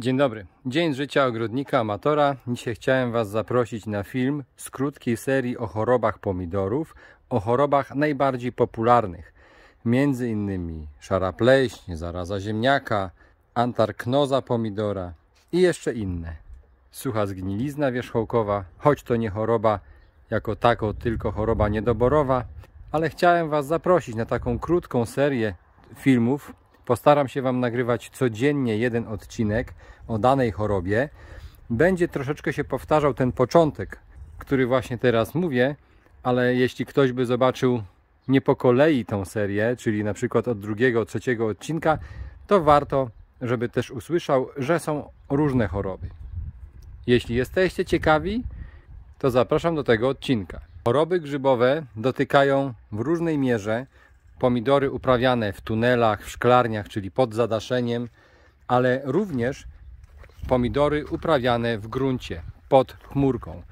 Dzień dobry. Dzień życia ogrodnika amatora. Dzisiaj chciałem Was zaprosić na film z krótkiej serii o chorobach pomidorów, o chorobach najbardziej popularnych, między innymi szara pleśń, zaraza ziemniaka, antarknoza pomidora i jeszcze inne. Sucha zgnilizna wierzchołkowa, choć to nie choroba jako tako, tylko choroba niedoborowa, ale chciałem Was zaprosić na taką krótką serię filmów Postaram się Wam nagrywać codziennie jeden odcinek o danej chorobie. Będzie troszeczkę się powtarzał ten początek, który właśnie teraz mówię, ale jeśli ktoś by zobaczył nie po kolei tą serię, czyli na przykład od drugiego, trzeciego odcinka, to warto, żeby też usłyszał, że są różne choroby. Jeśli jesteście ciekawi, to zapraszam do tego odcinka. Choroby grzybowe dotykają w różnej mierze pomidory uprawiane w tunelach, w szklarniach, czyli pod zadaszeniem, ale również pomidory uprawiane w gruncie, pod chmurką.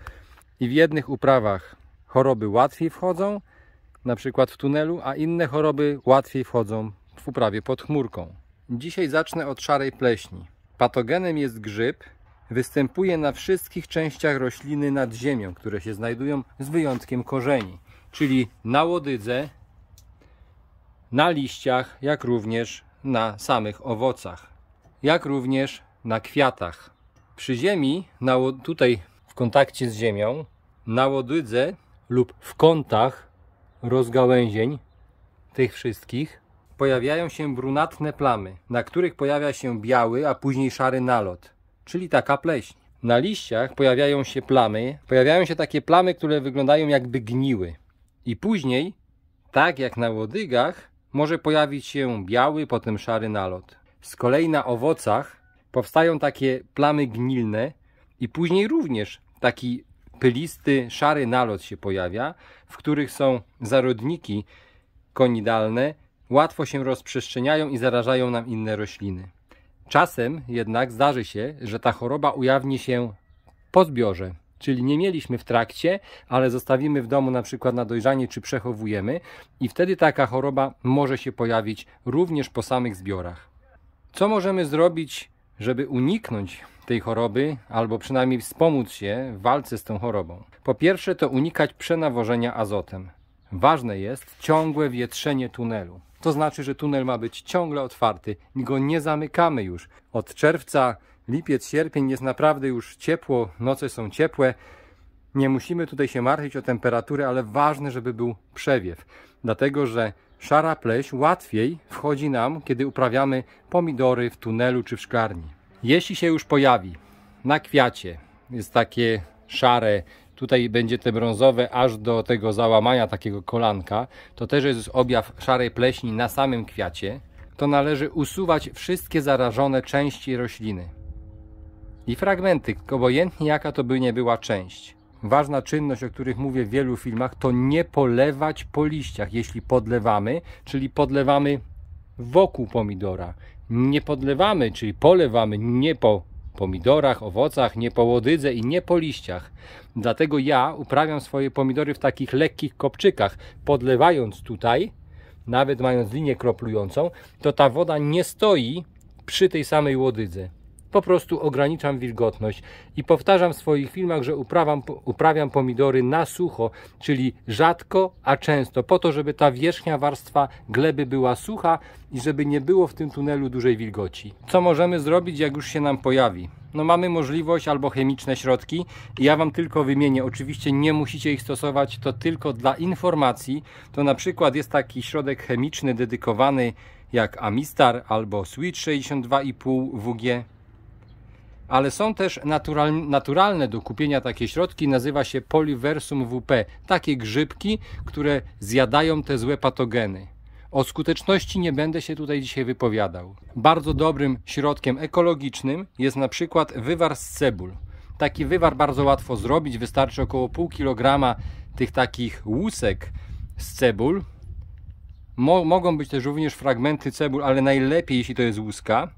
I w jednych uprawach choroby łatwiej wchodzą, na przykład w tunelu, a inne choroby łatwiej wchodzą w uprawie pod chmurką. Dzisiaj zacznę od szarej pleśni. Patogenem jest grzyb, występuje na wszystkich częściach rośliny nad ziemią, które się znajdują z wyjątkiem korzeni, czyli na łodydze, na liściach, jak również na samych owocach, jak również na kwiatach. Przy ziemi, na, tutaj w kontakcie z ziemią, na łodydze lub w kątach rozgałęzień tych wszystkich pojawiają się brunatne plamy, na których pojawia się biały, a później szary nalot, czyli taka pleśń. Na liściach pojawiają się plamy, pojawiają się takie plamy, które wyglądają jakby gniły. I później, tak jak na łodygach, może pojawić się biały, potem szary nalot. Z kolei na owocach powstają takie plamy gnilne i później również taki pylisty, szary nalot się pojawia, w których są zarodniki konidalne, łatwo się rozprzestrzeniają i zarażają nam inne rośliny. Czasem jednak zdarzy się, że ta choroba ujawni się po zbiorze. Czyli nie mieliśmy w trakcie, ale zostawimy w domu na przykład na dojrzanie czy przechowujemy i wtedy taka choroba może się pojawić również po samych zbiorach. Co możemy zrobić, żeby uniknąć tej choroby albo przynajmniej wspomóc się w walce z tą chorobą? Po pierwsze to unikać przenawożenia azotem. Ważne jest ciągłe wietrzenie tunelu. To znaczy, że tunel ma być ciągle otwarty, go nie zamykamy już. Od czerwca Lipiec, sierpień jest naprawdę już ciepło, noce są ciepłe. Nie musimy tutaj się martwić o temperaturę, ale ważne, żeby był przewiew. Dlatego, że szara pleś łatwiej wchodzi nam, kiedy uprawiamy pomidory w tunelu czy w szklarni. Jeśli się już pojawi na kwiacie, jest takie szare, tutaj będzie te brązowe aż do tego załamania takiego kolanka, to też jest objaw szarej pleśni na samym kwiacie, to należy usuwać wszystkie zarażone części rośliny i fragmenty, obojętnie jaka to by nie była część. Ważna czynność, o których mówię w wielu filmach, to nie polewać po liściach. Jeśli podlewamy, czyli podlewamy wokół pomidora. Nie podlewamy, czyli polewamy nie po pomidorach, owocach, nie po łodydze i nie po liściach. Dlatego ja uprawiam swoje pomidory w takich lekkich kopczykach, podlewając tutaj, nawet mając linię kroplującą, to ta woda nie stoi przy tej samej łodydze. Po prostu ograniczam wilgotność i powtarzam w swoich filmach, że uprawiam, uprawiam pomidory na sucho, czyli rzadko, a często, po to, żeby ta wierzchnia warstwa gleby była sucha i żeby nie było w tym tunelu dużej wilgoci. Co możemy zrobić, jak już się nam pojawi? no mamy możliwość albo chemiczne środki. Ja Wam tylko wymienię. Oczywiście nie musicie ich stosować, to tylko dla informacji. To na przykład jest taki środek chemiczny dedykowany jak Amistar albo Switch 62,5 WG ale są też natural, naturalne do kupienia takie środki, nazywa się Polyversum WP, takie grzybki, które zjadają te złe patogeny. O skuteczności nie będę się tutaj dzisiaj wypowiadał. Bardzo dobrym środkiem ekologicznym jest na przykład wywar z cebul. Taki wywar bardzo łatwo zrobić, wystarczy około pół kilograma tych takich łusek z cebul. mogą być też również fragmenty cebul, ale najlepiej jeśli to jest łuska.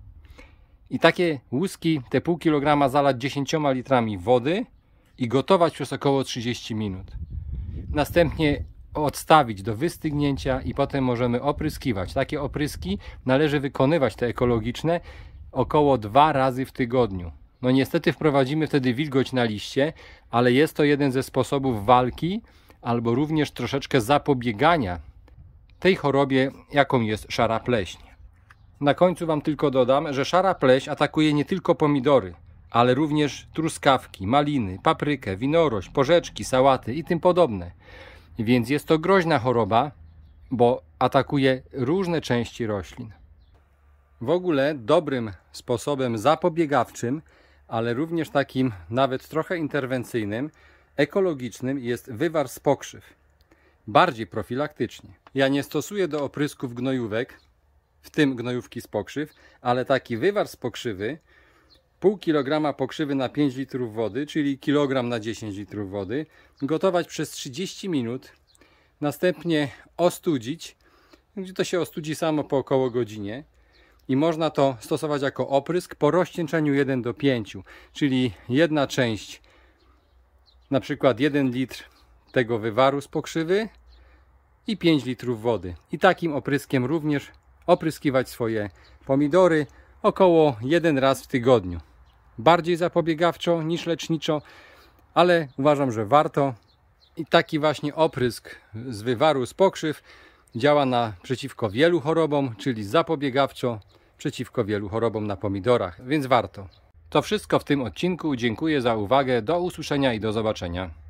I takie łuski, te pół kilograma zalać 10 litrami wody i gotować przez około 30 minut. Następnie odstawić do wystygnięcia i potem możemy opryskiwać. Takie opryski należy wykonywać, te ekologiczne, około dwa razy w tygodniu. No niestety wprowadzimy wtedy wilgoć na liście, ale jest to jeden ze sposobów walki albo również troszeczkę zapobiegania tej chorobie, jaką jest szara pleśń. Na końcu Wam tylko dodam, że szara pleś atakuje nie tylko pomidory, ale również truskawki, maliny, paprykę, winorość, porzeczki, sałaty i tym podobne. Więc jest to groźna choroba, bo atakuje różne części roślin. W ogóle dobrym sposobem zapobiegawczym, ale również takim nawet trochę interwencyjnym, ekologicznym jest wywar z pokrzyw. Bardziej profilaktycznie. Ja nie stosuję do oprysków gnojówek, w tym gnojówki z pokrzyw, ale taki wywar z pokrzywy, pół kilograma pokrzywy na 5 litrów wody, czyli kilogram na 10 litrów wody, gotować przez 30 minut, następnie ostudzić, gdzie to się ostudzi samo po około godzinie i można to stosować jako oprysk po rozcieńczeniu 1 do 5, czyli jedna część, na przykład 1 litr tego wywaru z pokrzywy i 5 litrów wody. I takim opryskiem również opryskiwać swoje pomidory około jeden raz w tygodniu. Bardziej zapobiegawczo niż leczniczo, ale uważam, że warto. I taki właśnie oprysk z wywaru z pokrzyw działa na przeciwko wielu chorobom, czyli zapobiegawczo przeciwko wielu chorobom na pomidorach, więc warto. To wszystko w tym odcinku. Dziękuję za uwagę. Do usłyszenia i do zobaczenia.